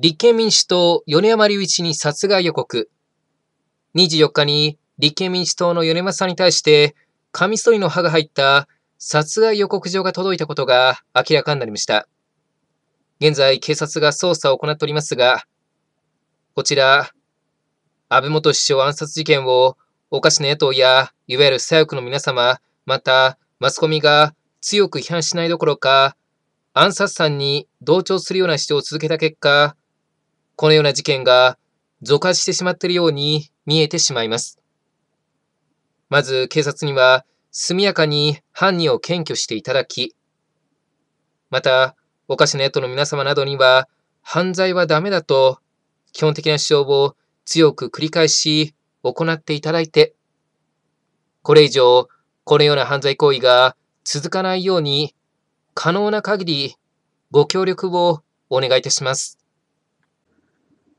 立憲民主党米山隆一に殺害予告。24日に立憲民主党の米山さんに対して、カミソリの刃が入った殺害予告状が届いたことが明らかになりました。現在、警察が捜査を行っておりますが、こちら、安倍元首相暗殺事件を、おかしな野党や、いわゆる左翼の皆様、また、マスコミが強く批判しないどころか、暗殺さんに同調するような主張を続けた結果、このような事件が増加してしまっているように見えてしまいます。まず警察には速やかに犯人を検挙していただき、また、おかしな党の皆様などには、犯罪はダメだと、基本的な主張を強く繰り返し行っていただいて、これ以上、このような犯罪行為が続かないように、可能な限りご協力をお願いいたします。